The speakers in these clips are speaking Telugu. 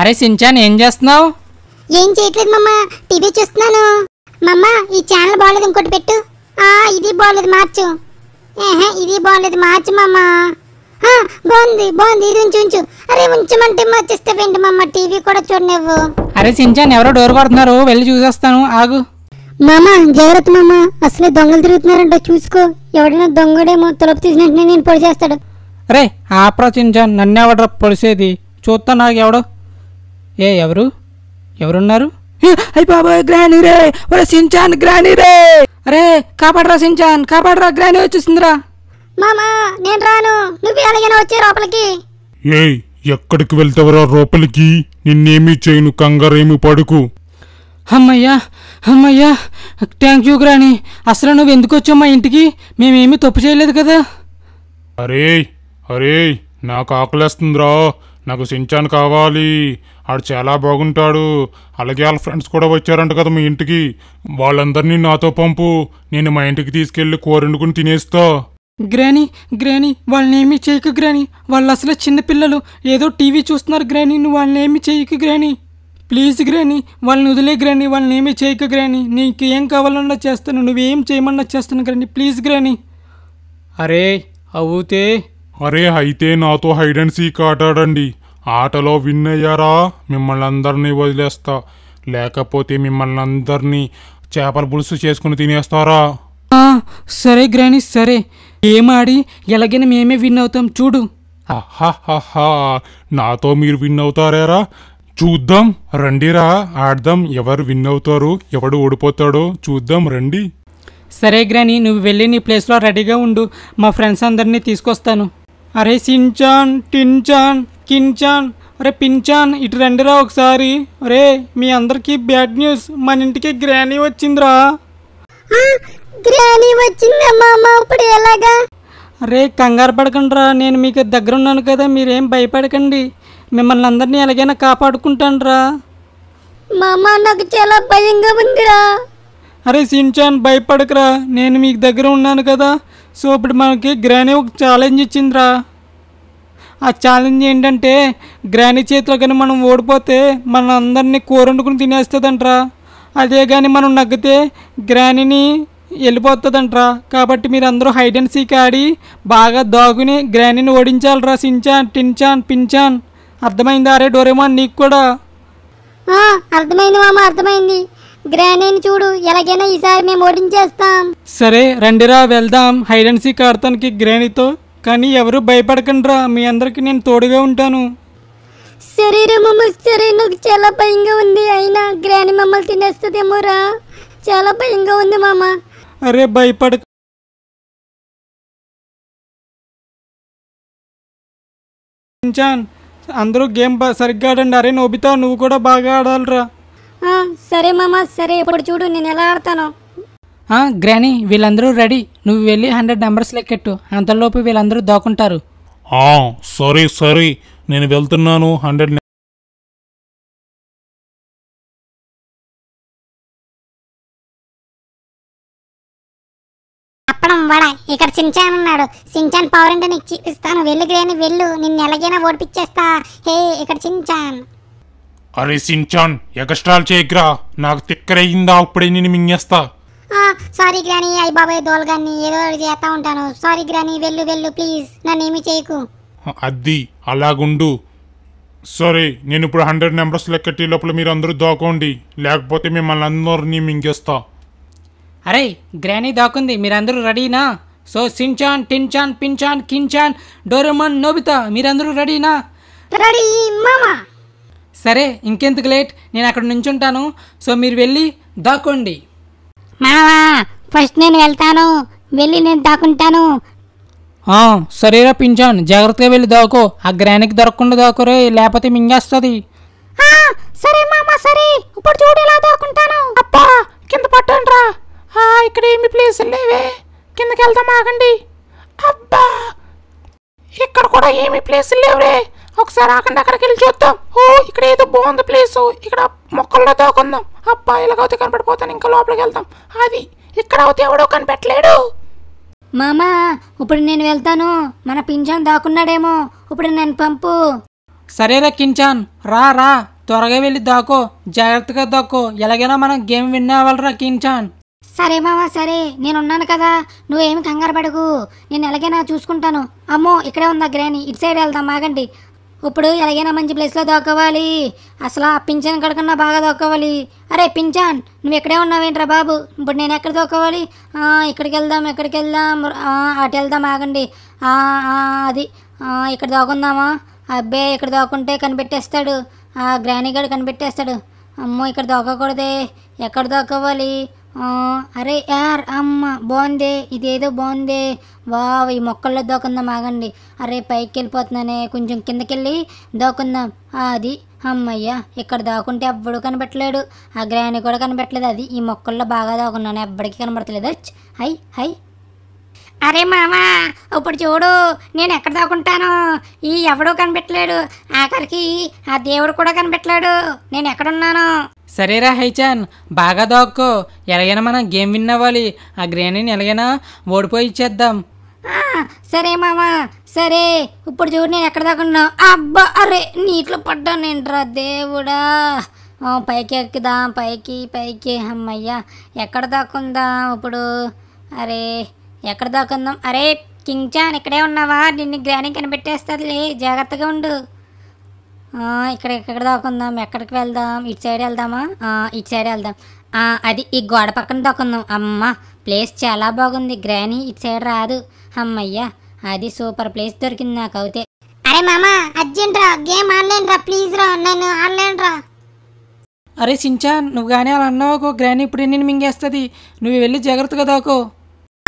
అరే సించాన్ ఏం చేస్తున్నావు ఏం చేయట్లేదు మమ్మ టీవీ చూస్తున్నాను మమ్మ ఈ ఛానల్ బాగలేదు ఇంకోటి పెట్టు ఆ ఇది బాగాలేదు మార్చు ఏహే ఇది బాగోలేదు మార్చు మమ్మ బాగుంది బాగుంది ఇది ఉంచు ఉంచు అరే ఉంచమంటే మార్చేస్తావేంటి మమ్మ టీవీ కూడా చూడనివ్వు అరే సించాన్ ఎవరో డోర్ కొడుతున్నారు వెళ్ళి చూసేస్తాను ఆగు మామ జాగ్రత్త మామ అసలే దొంగలు తిరుగుతున్నారంట చూసుకో ఎవడైనా దొంగడేమో తలుపు తీసినట్టు నేను పొడిచేస్తాడు రే ఆ సించాన్ నన్ను ఎవడరా పొడిసేది చూస్తా నాకు ఎవడో ఏ ఎవరు ఎవరున్నారు అయ్యి బాబోయ్ గ్రాని రే ఒరే సించాన్ గ్రాని రే అరే కాపాడరా సించాన్ కాపాడరా గ్రాని వచ్చేసిందిరా మామా నేను రాను నువ్వు ఎలాగైనా వచ్చే లోపలికి ఏయ్ ఎక్కడికి వెళ్తావరా లోపలికి నిన్నేమీ చేయను కంగారేమి పడుకు అమ్మయ్యా అమ్మయ్యా థ్యాంక్ యూ గ్రాని అసలు నువ్వు ఎందుకు వచ్చావు మా ఇంటికి మేమేమీ తప్పు చేయలేదు కదా అరే అరే నాకు ఆకలేస్తుందిరా నాకు సించాన్ కావాలి ఆడు చాలా బాగుంటాడు అలాగే వాళ్ళ ఫ్రెండ్స్ కూడా వచ్చారంట కదా మీ ఇంటికి వాళ్ళందరినీ నాతో పంపు నేను మా ఇంటికి తీసుకెళ్ళి కూరండుకుని తినేస్తా గ్రానీ గ్రానీ వాళ్ళనేమీ చేయకు గ్రానీ వాళ్ళు అసలు చిన్నపిల్లలు ఏదో టీవీ చూస్తున్నారు గ్రానీ నువ్వు వాళ్ళనేమీ చేయకు గ్రానీ ప్లీజ్ గ్రానీ వాళ్ళని వదిలే గ్రానీ వాళ్ళని ఏమీ చేయకు గ్రానీ నీకు ఏం కావాలన్నా చేస్తాను నువ్వేం చేయమన్నా చేస్తాను గ్రానీ ప్లీజ్ గ్రానీ అరే అవుతే అరే అయితే నాతో హైడ్ అండ్ సీక్ ఆటాడండి ఆటలో విన్ అయ్యారా మిమ్మల్ని అందరినీ వదిలేస్తా లేకపోతే మిమ్మల్ని అందరినీ చేపల పులుసు చేసుకుని తినేస్తారా సరే గ్రాని సరే ఏమాడి ఎలాగైనా మేమే విన్ అవుతాం చూడు నాతో మీరు విన్ అవుతారేరా చూద్దాం రండిరా ఆడదాం ఎవరు విన్ అవుతారు ఎవడు ఓడిపోతాడో చూద్దాం రండి సరే గ్రాని నువ్వు వెళ్ళి నీ ప్లేస్లో రెడీగా ఉండు మా ఫ్రెండ్స్ అందరినీ తీసుకొస్తాను అరే సించాన్ టిన్చాన్ కించాన్ రే పించాన్ ఇటు రండిరా ఒకసారి రే మీ అందరికీ బ్యాడ్ న్యూస్ మన ఇంటికి గ్రానీ వచ్చిందిరా గ్రానీ వచ్చింది మామ ఇప్పుడు ఎలాగా రే కంగారు పడకండిరా నేను మీకు దగ్గర ఉన్నాను కదా మీరేం భయపడకండి మిమ్మల్ని అందరినీ ఎలాగైనా కాపాడుకుంటానురా మామ నాకు చాలా భయంగా ఉందిరా అరే సిన్చాన్ భయపడకరా నేను మీకు దగ్గర ఉన్నాను కదా సో ఇప్పుడు మనకి గ్రానీ ఒక ఛాలెంజ్ ఇచ్చిందిరా ఆ ఛాలెంజ్ ఏంటంటే గ్రాని చేతిలో కానీ మనం ఓడిపోతే మన అందరినీ కోరండుకుని తినేస్తుందంట్రా అదే కానీ మనం నగ్గితే గ్రానిని వెళ్ళిపోతుందంట్రా కాబట్టి మీరు అందరూ హైడ్ అండ్ సీక్ ఆడి బాగా దాగుని గ్రానిని ఓడించాలరా సించాన్ టించాన్ పించాన్ అర్థమైంది అరే డోరేమాన్ నీకు కూడా అర్థమైంది మామ అర్థమైంది గ్రానీని చూడు ఎలాగైనా ఈసారి మేము ఓడించేస్తాం సరే రండిరా వెళ్దాం హైడ్ అండ్ సీక్ ఆడతానికి గ్రానీతో కానీ ఎవరు భయపడకండిరా మీ అందరికీ నేను తోడుగా ఉంటాను శరీరం మమ్మల్ని నాకు చాలా భయంగా ఉంది అయినా గ్రాని మమ్మల్ని తినేస్తుందేమోరా చాలా భయంగా ఉంది మామ అరే భయపడ అందరూ గేమ్ సరిగ్గా ఆడండి అరే నోబితా నువ్వు కూడా బాగా ఆడాలిరా సరే మామ సరే ఇప్పుడు చూడు నేను ఎలా ఆడతాను గ్రానీ వీళ్ళందరూ రెడీ నువ్వు వెళ్ళి హండ్రెడ్ నెంబర్స్ లెక్కెట్టు అంతలోపు వీళ్ళందరూ దాక్కుంటారు సరే సరే నేను వెళ్తున్నాను హండ్రెడ్ చెప్పడం ఇక్కడ సించాన్ ఉన్నాడు సించాన్ పవర్ అంటే నీకు ఇస్తాను వెళ్ళు గ్రేని వెళ్ళు నిన్ను ఎలాగైనా ఓడిపించేస్తా హే ఇక్కడ సించాన్ అరే సించాన్ ఎగస్ట్రాల్ చేయకురా నాకు తిక్కరయ్యిందా అప్పుడే నేను మింగేస్తా సారీ గ్రాని అయ్య బాబాయ్ దోలగాన్ని ఏదో చేస్తా ఉంటాను సారీ గ్రాని వెళ్ళు వెళ్ళు ప్లీజ్ ఏమి చేయకు అది అలాగుండు సరే నేను ఇప్పుడు హండ్రెడ్ నెంబర్స్ లెక్కటి లోపల మీరు అందరూ దాకోండి లేకపోతే మిమ్మల్ని అందరినీ మింగేస్తా అరే గ్రాని దాకుంది మీరందరూ రెడీనా so Shinchan Tinchan Pinchan Kinchan Doraemon Nobita మీరందరూ రెడీనా రెడీ మామా సరే ఇంకెందుకు లేట్ నేను అక్కడ నుంచుంటాను సో మీరు వెళ్ళి దాక్కోండి మావా ఫస్ట్ నేను వెళ్తాను వెళ్ళి నేను దాక్కుంటాను సరేరా పింఛాన్ జాగ్రత్తగా వెళ్ళి దాకో ఆ గ్రానికి దొరకకుండా దాకురే లేకపోతే మింగేస్తుంది సరే మామా సరే ఇప్పుడు చూడు ఎలా దాక్కుంటాను అప్పా కింద పట్టండిరా ఆ ఇక్కడ ఏమి ప్లేస్ లేవే కిందకి వెళ్దాం ఆగండి అబ్బా ఇక్కడ కూడా ఏమి ప్లేస్ లేవురే ఒకసారి ఆకండి అక్కడికి వెళ్ళి చూద్దాం ఓ ఇక్కడ ఏదో బాగుంది ప్లేస్ ఇక్కడ మొక్కల్లో దాకుందాం అబ్బా అవుతే కనపడిపోతాను ఇంకా లోపలికి వెళ్దాం అది ఇక్కడ అవుతే ఎవడో కనిపెట్టలేడు మామా ఇప్పుడు నేను వెళ్తాను మన పింఛాన్ దాక్కున్నాడేమో ఇప్పుడు నేను పంపు సరేరా కించాన్ రా రా త్వరగా వెళ్ళి దాకో జాగ్రత్తగా దాకు ఎలాగైనా మనం గేమ్ విన్నావాలరా కించాన్ సరే మామా సరే నేనున్నాను కదా నువ్వేమి కంగారు పడకు నేను ఎలాగైనా చూసుకుంటాను అమ్మో ఇక్కడే ఉందా గ్రాని ఇటు సైడ్ వెళ్దాం ఆగండి ఇప్పుడు ఎలాగైనా మంచి ప్లేస్లో దొక్కవాలి అసలు ఆ పింఛన్ కడకన్నా బాగా దొక్కవాలి అరే పింఛాన్ నువ్వు ఎక్కడే ఉన్నావేంట్రా బాబు ఇప్పుడు నేను ఎక్కడ దొక్కవాలి ఇక్కడికి వెళ్దాం ఎక్కడికి వెళ్దాం అటు వెళ్దాం ఆగండి అది ఇక్కడ దోకుందామా అబ్బే ఇక్కడ దోకుంటే కనిపెట్టేస్తాడు ఆ గారు కనిపెట్టేస్తాడు అమ్మో ఇక్కడ దొక్కకూడదే ఎక్కడ దొక్కవాలి అరే యార్ అమ్మ బాగుందే ఇదేదో బాగుందే వావ్ ఈ మొక్కల్లో దోకుందాం ఆగండి అరే పైకి వెళ్ళిపోతున్నానే కొంచెం కిందకెళ్ళి దోకుందాం అది అమ్మయ్య ఇక్కడ దాకుంటే ఎవ్వడు కనబెట్టలేడు ఆ గ్రాని కూడా కనబెట్టలేదు అది ఈ మొక్కల్లో బాగా దాకున్నాను ఎవ్వడికి కనబడతలేదు హై హై అరే మామా ఇప్పుడు చూడు నేను ఎక్కడ దాకుంటాను ఈ ఎవడో కనిపెట్టలేడు ఆఖరికి ఆ దేవుడు కూడా కనిపెట్టలేడు నేను ఎక్కడున్నాను సరేరా హైచాన్ బాగా దాక్కో ఎలాగైనా మనం గేమ్ విన్ అవ్వాలి ఆ గ్రేణిని ఎలాగైనా ఓడిపోయి ఇచ్చేద్దాం సరే మామా సరే ఇప్పుడు చూడు నేను ఎక్కడ దాకున్నా అబ్బా అరే నీటిలో ఏంట్రా దేవుడా పైకి ఎక్కుదాం పైకి పైకి అమ్మయ్య ఎక్కడ దాక్కుందాం ఇప్పుడు అరే ఎక్కడ దాకుందాం అరే కింగ్ చాన్ ఇక్కడే ఉన్నావా నిన్ను గ్రాని కనిపెట్టేస్తుందిలే జాగ్రత్తగా ఉండు ఇక్కడ ఎక్కడ దాకుందాం ఎక్కడికి వెళ్దాం ఇటు సైడ్ వెళ్దామా ఇటు సైడ్ వెళ్దాం అది ఈ గోడ పక్కన దాకుందాం అమ్మ ప్లేస్ చాలా బాగుంది గ్రాని ఇటు సైడ్ రాదు అమ్మయ్యా అది సూపర్ ప్లేస్ దొరికింది నాకు అవుతే అరే మామా అర్జెంట్ రా గేమ్ ఆన్లైన్ రా ప్లీజ్ రా నేను ఆన్లైన్ రా అరే సించా నువ్వు కానీ అలా అన్నావుకో గ్రాని ఇప్పుడు నేను మింగేస్తుంది నువ్వు వెళ్ళి జాగ్రత్తగా దాకో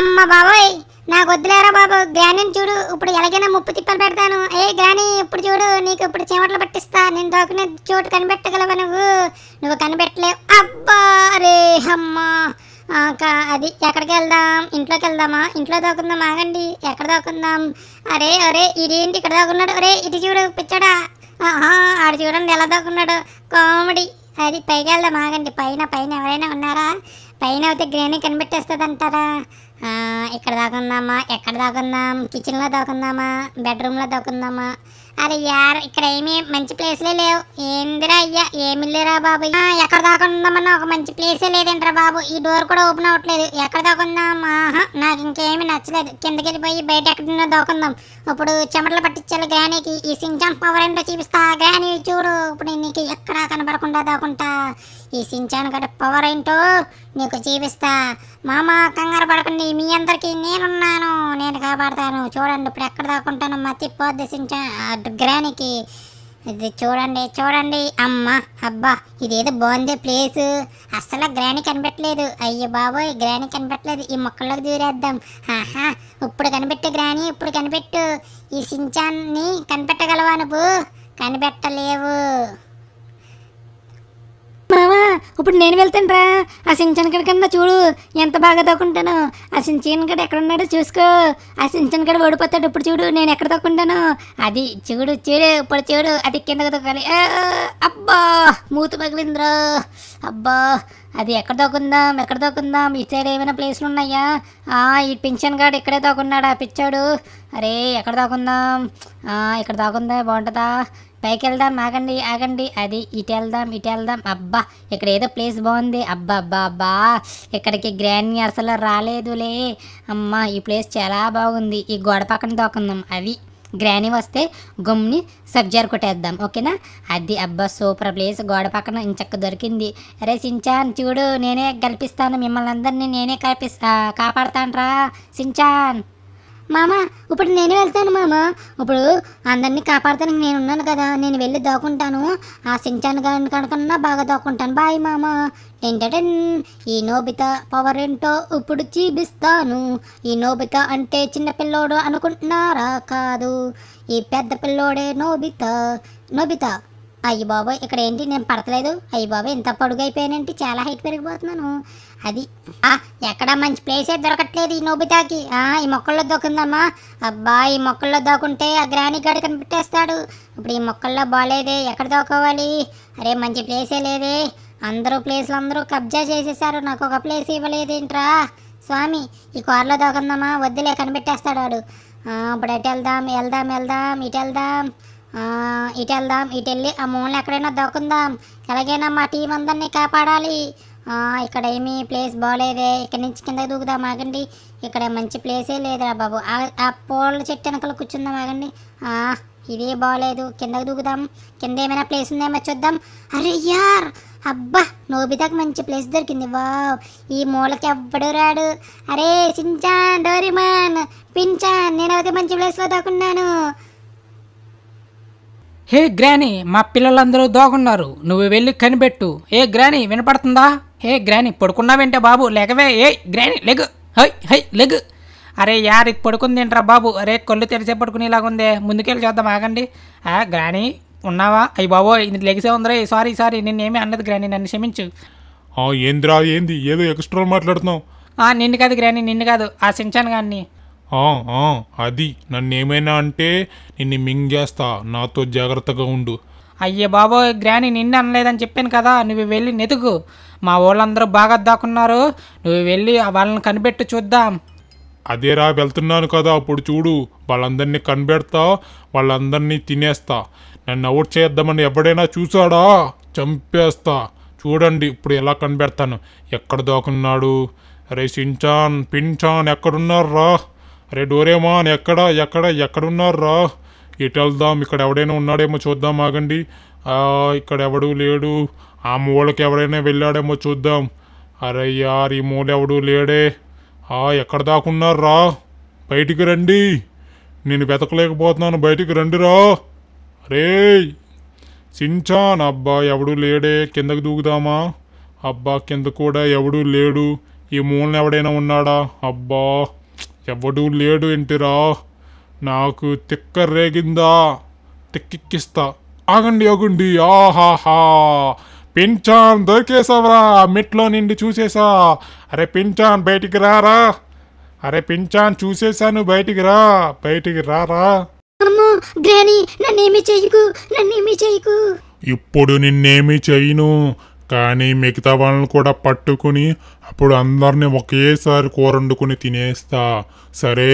అమ్మ బాబోయ్ నాకు వద్దులేరా బాబు గ్రానీని చూడు ఇప్పుడు ఎలాగైనా ముప్పు తిప్పలు పెడతాను ఏ గ్రానీ ఇప్పుడు చూడు నీకు ఇప్పుడు చెమటలు పట్టిస్తా నేను దోకిన చోటు కనిపెట్టగలవా నువ్వు నువ్వు కనిపెట్టలేవు అబ్బా రే అమ్మా అది ఎక్కడికి వెళ్దాం ఇంట్లోకి వెళ్దామా ఇంట్లో దాకుందాం ఆగండి ఎక్కడ దాకుందాం అరే అరే ఇదేంటి ఇక్కడ దాకున్నాడు అరే ఇది చూడు పిచ్చాడా ఆడు చూడండి ఎలా దాకున్నాడు కామెడీ అది పైకి వెళ్దాం ఆగండి పైన పైన ఎవరైనా ఉన్నారా పైన అయితే గ్రేనీ కనిపెట్టేస్తుంది అంటారా ఇక్కడ దాకుందామా ఎక్కడ దాకుందాం కిచెన్లో దాకుందామా బెడ్రూమ్లో దాకుందామా అరే యార్ ఇక్కడ ఏమి మంచి ప్లేస్లే లేవు ఏందిరా అయ్యా ఏమి లేరా బాబు ఎక్కడ దాకుందామన్న ఒక మంచి ప్లేసే లేదంటరా బాబు ఈ డోర్ కూడా ఓపెన్ అవ్వట్లేదు ఎక్కడ దాకుందాం ఆహా నాకు ఇంకేమీ నచ్చలేదు కిందకి వెళ్ళిపోయి బయట ఎక్కడన్నా దాకుందాం ఇప్పుడు చెమటలు పట్టించాలి గ్రానీకి ఈ సింగ్ పవర్ ఏంటో చూపిస్తా గ్రానీ చూడు ఇప్పుడు నీకు ఎక్కడ కనబడకుండా దాకుంటా ఈ సించాన్ గడ పవర్ ఏంటో నీకు చూపిస్తా మామ కంగారు పడకండి మీ అందరికీ నేనున్నాను నేను కాపాడతాను చూడండి ఇప్పుడు ఎక్కడ దాక్కుంటాను మతిపోద్ది సించాన్ గ్రానికి ఇది చూడండి చూడండి అమ్మ అబ్బా ఇదేదో బాగుంది ప్లేస్ అస్సలు గ్రాని కనిపెట్టలేదు అయ్యో బాబోయ్ గ్రాని కనిపెట్టలేదు ఈ మొక్కల్లోకి దూరేద్దాం ఆహా ఇప్పుడు కనిపెట్టు గ్రాని ఇప్పుడు కనిపెట్టు ఈ సించాన్ని కనిపెట్టగలవా నువ్వు కనిపెట్టలేవు మావా ఇప్పుడు నేను వెళ్తాను రా ఆ సించనగడ కన్నా చూడు ఎంత బాగా దొక్కుంటాను ఆ సించనగడ ఎక్కడ ఉన్నాడో చూసుకో ఆ సించనగడ ఓడిపోతాడు ఇప్పుడు చూడు నేను ఎక్కడ దొక్కుంటాను అది చూడు చూడు ఇప్పుడు చూడు అది కిందకు దొక్కాలి అబ్బా మూత పగిలిందిరా అబ్బా అది ఎక్కడ దొక్కుందాం ఎక్కడ దొక్కుందాం ఇటు సైడ్ ఏమైనా ప్లేస్లు ఉన్నాయా ఈ పింఛన్ గార్డ్ ఇక్కడే దాక్కున్నాడు ఆ పిచ్చాడు అరే ఎక్కడ దాక్కుందాం ఇక్కడ దాక్కుందా బాగుంటుందా పైకి వెళ్దాం ఆగండి ఆగండి అది ఇటు వెళ్దాం ఇటు వెళ్దాం అబ్బా ఇక్కడ ఏదో ప్లేస్ బాగుంది అబ్బా అబ్బా అబ్బా ఇక్కడికి గ్రాండ్ అసలు రాలేదులే అమ్మా ఈ ప్లేస్ చాలా బాగుంది ఈ గోడ పక్కన తోకుందాం అవి గ్రానీ వస్తే గమ్ని సబ్జార్ కొట్టేద్దాం ఓకేనా అది అబ్బా సూపర్ ప్లేస్ గోడ పక్కన ఇంచక్క దొరికింది అరే సించాన్ చూడు నేనే కల్పిస్తాను మిమ్మల్ని అందరినీ నేనే కల్పిస్తా కాపాడతానరా సించాన్ మామ ఇప్పుడు నేను వెళ్తాను మామ ఇప్పుడు అందరినీ కాపాడతానికి నేను ఉన్నాను కదా నేను వెళ్ళి దాక్కుంటాను ఆ సించాను గారిని కనుకన్నా బాగా దాక్కుంటాను బాయ్ మామ ఏంటంటే ఈ నోబిత పవర్ ఏంటో ఇప్పుడు చూపిస్తాను ఈ నోబిత అంటే చిన్న పిల్లోడు అనుకుంటున్నారా కాదు ఈ పెద్ద పిల్లోడే నోబిత నోబిత అయ్యి బాబు ఇక్కడ ఏంటి నేను పడతలేదు అయ్యి బాబు ఎంత పొడుగు అయిపోయానంటే చాలా హైట్ పెరిగిపోతున్నాను అది ఎక్కడ మంచి ప్లేసే దొరకట్లేదు ఈ నోబితాకి ఈ మొక్కల్లో దొక్కుందమ్మా అబ్బా ఈ మొక్కల్లో దొక్కుంటే ఆ గ్రాని గడి కనిపెట్టేస్తాడు ఇప్పుడు ఈ మొక్కల్లో బాగాలేదే ఎక్కడ దొక్కోవాలి అరే మంచి ప్లేసే లేదే అందరూ ప్లేస్లు అందరూ కబ్జా చేసేసారు నాకు ఒక ప్లేస్ ఇవ్వలేదు ఏంట్రా స్వామి ఈ కార్లో దొక్కుందమ్మా వద్దులే కనిపెట్టేస్తాడు వాడు ఇప్పుడు అటు వెళ్దాం వెళ్దాం వెళ్దాం ఇటు వెళ్దాం ఇటు వెళ్దాం ఇటు వెళ్ళి ఆ మూలం ఎక్కడైనా దొక్కుందాం ఎలాగైనా మా టీం అందరినీ కాపాడాలి ఇక్కడ ఏమీ ప్లేస్ బాగాలేదే ఇక్కడ నుంచి కిందకి దూకుదాం ఆగండి ఇక్కడ మంచి ప్లేసే లేదురా బాబు ఆ పూల చెట్టు వెనకలు కూర్చుందాం ఆగండి ఇది బాగాలేదు కిందకి దూకుదాం కింద ఏమైనా ప్లేస్ ఉందేమో చూద్దాం అరే యార్ అబ్బా నోబితాకి మంచి ప్లేస్ దొరికింది వావ్ ఈ మూలకి ఎవ్వడు రాడు అరే సించాన్ డోరిమాన్ నేను నేనైతే మంచి ప్లేస్లో దాక్కున్నాను హే గ్రానీ మా పిల్లలందరూ దోగున్నారు నువ్వు వెళ్ళి కనిపెట్టు ఏ గ్రానీ వినపడుతుందా హే గ్రానీ పడుకున్నావేంటే బాబు లేకవే ఏ గ్రానీ లెగ్ హై హై లెగ్ అరే యారి పడుకుంది ఏంట్రా బాబు అరే కళ్ళు తెరిచే ఉందే ముందుకెళ్ళి చూద్దాం ఆగండి ఆ గ్రానీ ఉన్నావా అయ్యి బాబో ఇది లెగిసే ఉందరే సారీ సారీ ఏమీ అన్నది గ్రానీ నన్ను క్షమించు ఏందిరా ఏంది ఏదో ఎక్స్ట్రా మాట్లాడుతున్నావు నిన్ను కాదు గ్రానీ నిన్ను కాదు ఆ సించాను గాన్ని అది నన్నేమైనా అంటే నిన్ను మింగేస్తా నాతో జాగ్రత్తగా ఉండు అయ్యే బాబోయ్ గ్రాని నిన్నే అనలేదని చెప్పాను కదా నువ్వు వెళ్ళి నెతుకు మా వాళ్ళందరూ బాగా దాక్కున్నారు నువ్వు వెళ్ళి వాళ్ళని కనిపెట్టి చూద్దాం అదేరా వెళ్తున్నాను కదా అప్పుడు చూడు వాళ్ళందరినీ కనిపెడతా వాళ్ళందరినీ తినేస్తా నన్ను అవుట్ చేద్దామని ఎవడైనా చూసాడా చంపేస్తా చూడండి ఇప్పుడు ఎలా కనిపెడతాను ఎక్కడ దాకున్నాడు రే సించాన్ పించాన్ ఎక్కడున్నారా అరే డోరేమాన్ ఎక్కడ ఎక్కడ ఎక్కడున్నారు రా ఇటు వెళ్దాం ఇక్కడ ఎవడైనా ఉన్నాడేమో చూద్దాం ఆగండి ఇక్కడ ఎవడు లేడు ఆ మూలకి ఎవడైనా వెళ్ళాడేమో చూద్దాం అరే యార్ ఈ మూల ఎవడు లేడే ఎక్కడ రా బయటికి రండి నేను వెతకలేకపోతున్నాను బయటికి రండి రా అరే సించాన్ అబ్బా ఎవడు లేడే కిందకు దూకుదామా అబ్బా కింద కూడా ఎవడు లేడు ఈ మూలన ఎవడైనా ఉన్నాడా అబ్బా ఎవడూ లేడు ఏంటిరా నాకు తిక్క రేగిందా తిక్కిక్కిస్తా ఆగండి ఆగండి ఆహాహా పింఛాన్ దొరికేసావరా మెట్లో నిండి చూసేసా అరే పింఛాన్ బయటికి రారా అరే పింఛాన్ చూసేశాను బయటికి రా బయటికి రారా నన్నేమి చేయకు నన్నేమి చేయకు ఇప్పుడు నిన్నేమి చేయను కానీ మిగతా వాళ్ళని కూడా పట్టుకుని అప్పుడు అందరిని ఒకేసారి కూరండుకుని తినేస్తా సరే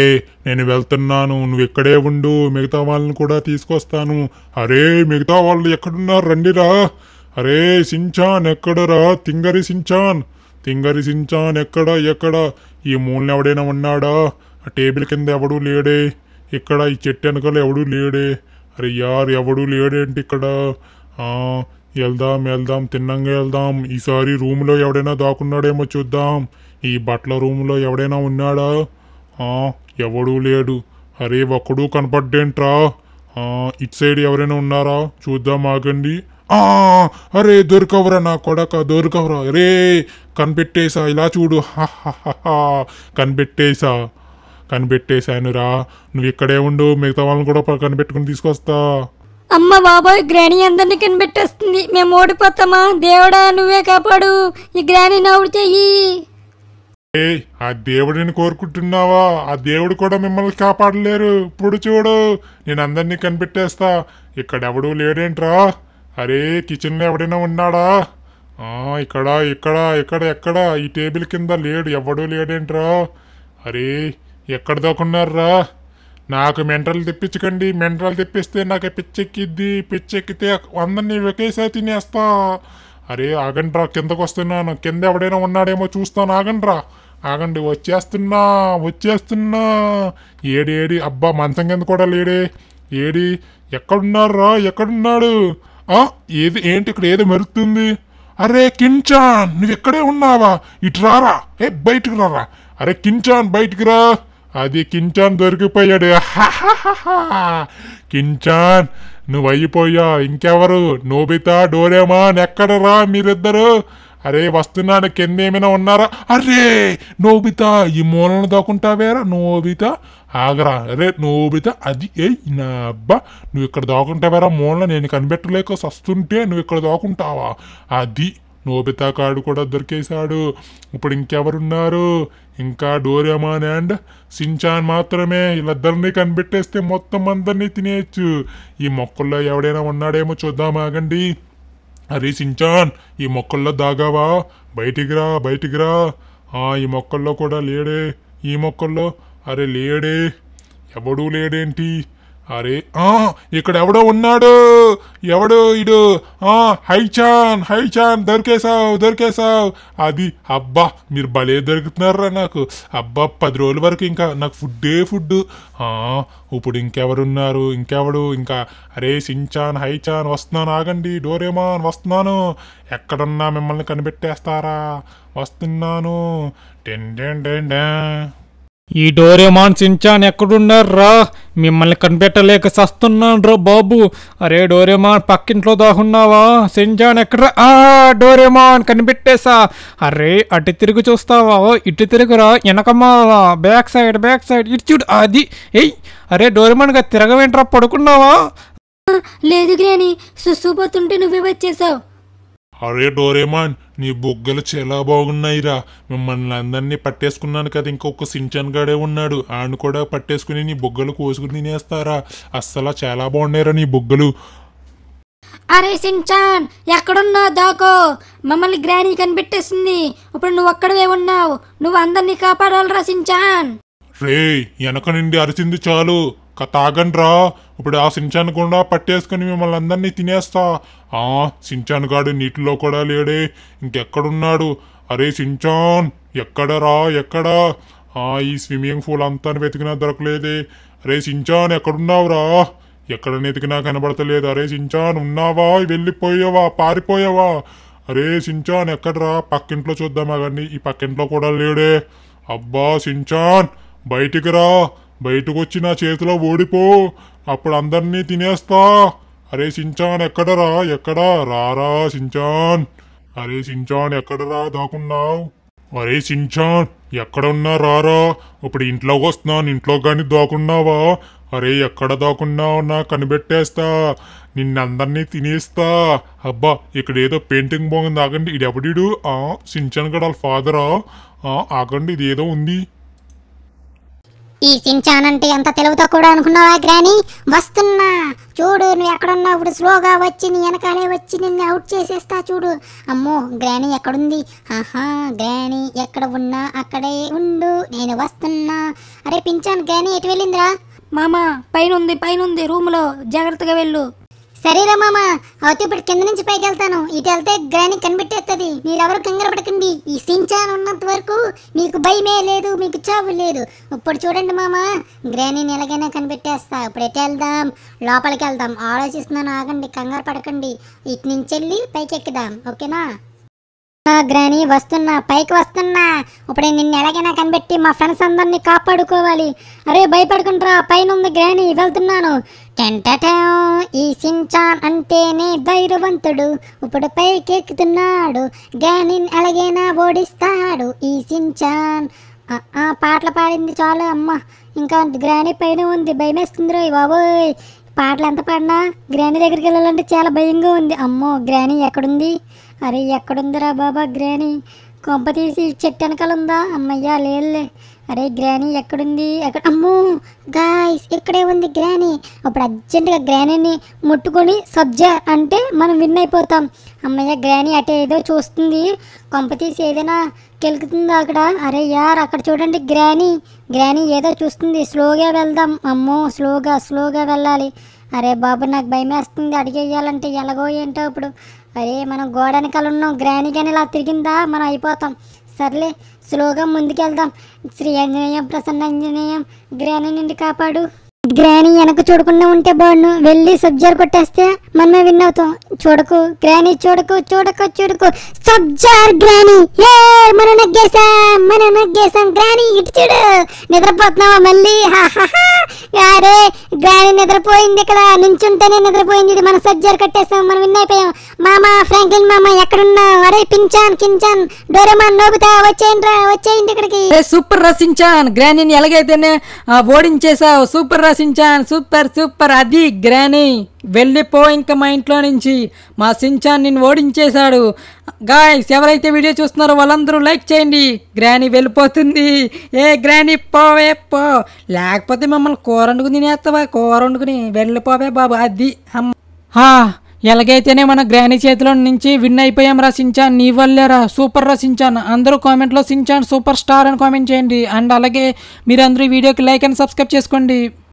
నేను వెళ్తున్నాను నువ్వు ఇక్కడే ఉండు మిగతా వాళ్ళని కూడా తీసుకొస్తాను అరే మిగతా వాళ్ళు ఎక్కడున్నారు రండిరా అరే సించాన్ ఎక్కడరా తింగరి సించాన్ తింగరి సించాన్ ఎక్కడ ఎక్కడ ఈ మూలని ఎవడైనా ఉన్నాడా ఆ టేబుల్ కింద ఎవడూ లేడే ఇక్కడ ఈ చెట్టు వెనకాల ఎవడూ లేడే అరే యార్ ఎవడూ లేడేంటి ఇక్కడ వెళ్దాం వెళ్దాం తిన్నంగా వెళ్దాం ఈసారి రూమ్లో ఎవడైనా దాక్కున్నాడేమో చూద్దాం ఈ బట్టల రూమ్లో ఎవడైనా ఉన్నాడా ఎవడూ లేడు అరే ఒక్కడూ కనపడ్డేంట్రా ఇటు సైడ్ ఎవరైనా ఉన్నారా చూద్దాం ఆగండి అరే దొరికవరా నా కొడక దొరికవరా అరే కనిపెట్టేశా ఇలా చూడు కనిపెట్టేశా కనిపెట్టేశానురా నువ్వు ఇక్కడే ఉండు మిగతా వాళ్ళని కూడా కనిపెట్టుకుని తీసుకొస్తా అమ్మ బాబోయ్ గ్రాని అందరినీ కనిపెట్టేస్తుంది మేము ఓడిపోతామా దేవుడా నువ్వే కాపాడు ఈ గ్రాని నవ్వుడు చెయ్యి ఏ ఆ దేవుడిని కోరుకుంటున్నావా ఆ దేవుడు కూడా మిమ్మల్ని కాపాడలేరు ఇప్పుడు చూడు నేను అందరినీ కనిపెట్టేస్తా ఇక్కడ ఎవడూ లేడేంట్రా అరే కిచెన్లో ఎవడైనా ఉన్నాడా ఇక్కడ ఇక్కడ ఇక్కడ ఎక్కడ ఈ టేబుల్ కింద లేడు ఎవడూ లేడేంట్రా అరే ఎక్కడ దాకున్నారా నాకు మెంటల్ తెప్పించకండి మెంట్రల్ తెప్పిస్తే నాకు పిచ్చెక్కిద్ది పిచ్చెక్కితే అందరినీ ఒకేసారి తినేస్తా అరే ఆగండ్రా కిందకు వస్తున్నాను కింద ఎవడైనా ఉన్నాడేమో చూస్తాను ఆగండ్రా ఆగండి వచ్చేస్తున్నా వచ్చేస్తున్నా ఏడి ఏడి అబ్బా మంచం కింద కూడా లేడే ఏడి రా ఎక్కడున్నాడు ఏది ఏంటి ఇక్కడ ఏది మెరుతుంది అరే కించాన్ నువ్వు ఎక్కడే ఉన్నావా ఇటు రారా ఏ బయటికి రారా అరే కించాన్ బయటికి రా అది కించాన్ దొరికిపోయాడు కించాన్ నువ్వు అయిపోయా ఇంకెవరు నోబితా డోరేమాన్ ఎక్కడరా మీరిద్దరు అరే వస్తున్నాను కింద ఏమైనా ఉన్నారా అరే నోబితా ఈ మూలను దాకుంటావేరా నోబితా ఆగరా అరే నోబితా అది ఏ నా అబ్బా నువ్వు ఇక్కడ దాకుంటావేరా మూలన నేను కనిపెట్టలేక సస్తుంటే నువ్వు ఇక్కడ దాకుంటావా అది బితా కాడు కూడా దొరికేశాడు ఇప్పుడు ఇంకెవరున్నారు ఇంకా డోరేమాన్ అండ్ సించాన్ మాత్రమే వీళ్ళిద్దరినీ కనిపెట్టేస్తే మొత్తం అందరినీ తినేయచ్చు ఈ మొక్కల్లో ఎవడైనా ఉన్నాడేమో చూద్దాం ఆగండి అరే సించాన్ ఈ మొక్కల్లో దాగావా బయటికి రా బయటికి రా ఈ మొక్కల్లో కూడా లేడే ఈ మొక్కల్లో అరే లేడే ఎవడూ లేడేంటి అరే ఇక్కడ ఎవడో ఉన్నాడు ఎవడు ఇడు హైచాన్ హైచాన్ దొరికేసావు దొరికేసావు అది అబ్బా మీరు భలే దొరుకుతున్నారా నాకు అబ్బా పది రోజుల వరకు ఇంకా నాకు ఫుడ్డే ఫుడ్ ఇప్పుడు ఇంకెవరున్నారు ఇంకెవడు ఇంకా అరే సించాన్ హైచాన్ వస్తున్నాను ఆగండి డోరేమాన్ వస్తున్నాను ఎక్కడున్నా మిమ్మల్ని కనిపెట్టేస్తారా వస్తున్నాను టెన్ టెన్ డెన్ ఈ డోరేమాన్ సించాన్ ఎక్కడున్నారు రా మిమ్మల్ని కనిపెట్టలేక సస్తున్నాను రా బాబు అరే డోరేమాన్ పక్కింట్లో దాహున్నావా సించాన్ ఎక్కడ ఆ డోరేమాన్ కనిపెట్టేసా అరే అటు తిరిగి చూస్తావా ఇటు తిరుగురా వెనకమాలా బ్యాక్ సైడ్ బ్యాక్ సైడ్ ఇటు చూడు అది ఎయ్ అరే డోరేమాన్ డోరేమాన్గా తిరగవేంట్రా పడుకున్నావా లేదు గ్రాని సుస్సుపోతుంటే నువ్వే వచ్చేసావు అరే డోరేమాన్ నీ బొగ్గలు చాలా బాగున్నాయిరా మిమ్మల్ని అందరినీ పట్టేసుకున్నాను కదా ఇంకొక సించన్ గాడే ఉన్నాడు ఆయన కూడా పట్టేసుకుని నీ బొగ్గలు కోసుకుని తినేస్తారా అస్సలు చాలా బాగున్నాయిరా నీ బొగ్గలు అరే సించాన్ ఎక్కడున్నా దాకో మమ్మల్ని గ్రాని కనిపెట్టేసింది ఇప్పుడు నువ్వు అక్కడే ఉన్నావు నువ్వు అందరినీ కాపాడాలరా సించాన్ రే వెనక నుండి అరిచింది చాలు రా ఇప్పుడు ఆ సించాను కూడా పట్టేసుకుని మిమ్మల్ని అందరినీ తినేస్తా ఆ సించాన్ గాడు నీటిలో కూడా లేడే ఇంకెక్కడున్నాడు అరే సించాన్ రా ఎక్కడా ఈ స్విమ్మింగ్ పూల్ అంతా వెతికినా దొరకలేదే అరే సించాన్ రా ఎక్కడ వెతికినా కనబడతలేదు అరే సించాన్ ఉన్నావా వెళ్ళిపోయావా పారిపోయావా అరే సించాన్ ఎక్కడరా పక్కింట్లో చూద్దాం అవన్నీ ఈ పక్కింట్లో కూడా లేడే అబ్బా సించాన్ బయటికి రా బయటకు వచ్చి నా చేతిలో ఓడిపో అప్పుడు అందరినీ తినేస్తా అరే సించాన్ ఎక్కడరా ఎక్కడా రారా సించాన్ అరే సించాన్ ఎక్కడరా దాకున్నావు అరే సించాన్ ఎక్కడున్నా రారా ఇప్పుడు ఇంట్లోకి వస్తున్నాను ఇంట్లో కానీ దాకున్నావా అరే ఎక్కడ దాకున్నావు నా కనిపెట్టేస్తా నిన్నందరినీ తినేస్తా అబ్బా ఇక్కడ ఏదో పెయింటింగ్ బాగుంది ఆగండి ఇది ఎవడీడు సించాన్ గడ వాళ్ళ ఫాదరా ఆగండి ఇది ఏదో ఉంది ఈ సించాన్ అంటే ఎంత తెలివితో కూడా అనుకున్నావా గ్రాని వస్తున్నా చూడు నువ్వు ఎక్కడున్నా ఇప్పుడు స్లోగా వచ్చి నీ వెనకాలే వచ్చి నిన్ను అవుట్ చేసేస్తా చూడు అమ్మో గ్రాని ఎక్కడుంది ఆహా గ్రాని ఎక్కడ ఉన్నా అక్కడే ఉండు నేను వస్తున్నా అరే పింఛాన్ గ్రాని ఎటు వెళ్ళిందిరా మామ పైన ఉంది పైన ఉంది రూమ్లో జాగ్రత్తగా వెళ్ళు సరేరా మామ అయితే ఇప్పుడు కింద నుంచి పైకి వెళ్తాను ఇటు వెళ్తే గ్రాని కనిపెట్టేస్తుంది మీరెవరు కంగారు పడకండి ఈ సించాన్ ఉన్నంత వరకు మీకు భయమే లేదు మీకు చావు లేదు ఇప్పుడు చూడండి మామ గ్రానీని ఎలాగైనా కనిపెట్టేస్తా ఇప్పుడు ఎటు వెళ్దాం లోపలికి వెళ్దాం ఆలోచిస్తున్నాను ఆగండి కంగారు పడకండి ఇటు నుంచి వెళ్ళి పైకి ఎక్కుదాం ఓకేనా గ్రాని వస్తున్నా పైకి వస్తున్నా ఇప్పుడు నిన్ను ఎలాగైనా కనిపెట్టి మా ఫ్రెండ్స్ అందరినీ కాపాడుకోవాలి అరే భయపడుకుంటారా పైన ఉంది గ్రాని వెళ్తున్నాను ఈ సించాన్ అంటేనే ధైర్యవంతుడు ఇప్పుడు పైకి ఎక్కుతున్నాడు గ్రాని ఎలాగైనా ఓడిస్తాడు ఈ సించాన్ పాటలు పాడింది చాలు అమ్మ ఇంకా గ్రాని పైన ఉంది భయమేస్తుంది బాబోయ్ పాటలు ఎంత పాడినా గ్రాని దగ్గరికి వెళ్ళాలంటే చాలా భయంగా ఉంది అమ్మో గ్రాని ఎక్కడుంది అరే ఎక్కడుందిరా బాబా గ్రేణి కొంప తీసి చెట్టు వెనకాల ఉందా అమ్మయ్యా లేదులే అరే గ్రానీ ఎక్కడుంది ఎక్కడ అమ్మో గాయస్ ఇక్కడే ఉంది గ్రానీ అప్పుడు అర్జెంటుగా గ్రానీని ముట్టుకొని సబ్జా అంటే మనం విన్ అయిపోతాం అమ్మయ్య గ్రానీ అటే ఏదో చూస్తుంది కొంప తీసి ఏదైనా కెలుకుతుందో అక్కడ అరే యార్ అక్కడ చూడండి గ్రానీ గ్రానీ ఏదో చూస్తుంది స్లోగా వెళ్దాం అమ్మో స్లోగా స్లోగా వెళ్ళాలి అరే బాబు నాకు భయం వేస్తుంది అడిగేయాలంటే ఎలాగో ఏంటో ఇప్పుడు అరే మనం గోడ వెనకాల ఉన్నాం గ్రానీ కానీ ఇలా తిరిగిందా మనం అయిపోతాం సర్లే స్లోగా ముందుకెళ్దాం శ్రీ ఆంజనేయం ప్రసన్న ఆంజనేయం గ్రేణ నుండి కాపాడు గ్రాని వెనక చూడకుండా ఉంటే బాగుండు వెళ్ళి సబ్జార్ కొట్టేస్తే మనమే విన్ అవుతాం చూడకు గ్రాని చూడకు చూడకు చూడకు సబ్జార్ గ్రాని ఏ మనం నగ్గేసాం మనం నగ్గేసాం గ్రాని ఇటు చూడు నిద్రపోతున్నావా మళ్ళీ అరే గ్రాని నిద్రపోయింది ఇక్కడ నుంచుంటేనే నిద్రపోయింది ఇది మన సబ్జార్ కట్టేస్తాం మనం విన్ అయిపోయాం మామ ఫ్రాంక్లిన్ మామ ఎక్కడున్నావు అరే పించాన్ కించాన్ డోరేమా నోబితా వచ్చేయండి రా వచ్చేయండి ఇక్కడికి సూపర్ రసించాన్ గ్రానీని ఎలాగైతేనే ఓడించేసావు సూపర్ సించాన్ సూపర్ సూపర్ అది గ్రానీ వెళ్ళిపో ఇంకా మా ఇంట్లో నుంచి మా సించాన్ నిన్ను ఓడించేశాడు గాయస్ ఎవరైతే వీడియో చూస్తున్నారో వాళ్ళందరూ లైక్ చేయండి గ్రానీ వెళ్ళిపోతుంది ఏ గ్రానీ పోవే పో లేకపోతే మమ్మల్ని కూర వండుకుని తినేస్తావా కూర వండుకుని వెళ్ళిపోవే బాబు అది అమ్మ హా ఎలాగైతేనే మన గ్రాని చేతిలో నుంచి విన్ అయిపోయాం రా నీ నీ రా సూపర్ రా అందరూ కామెంట్లో సించాన్ సూపర్ స్టార్ అని కామెంట్ చేయండి అండ్ అలాగే మీరందరూ వీడియోకి లైక్ అండ్ సబ్స్క్రైబ్ చేసుకోండి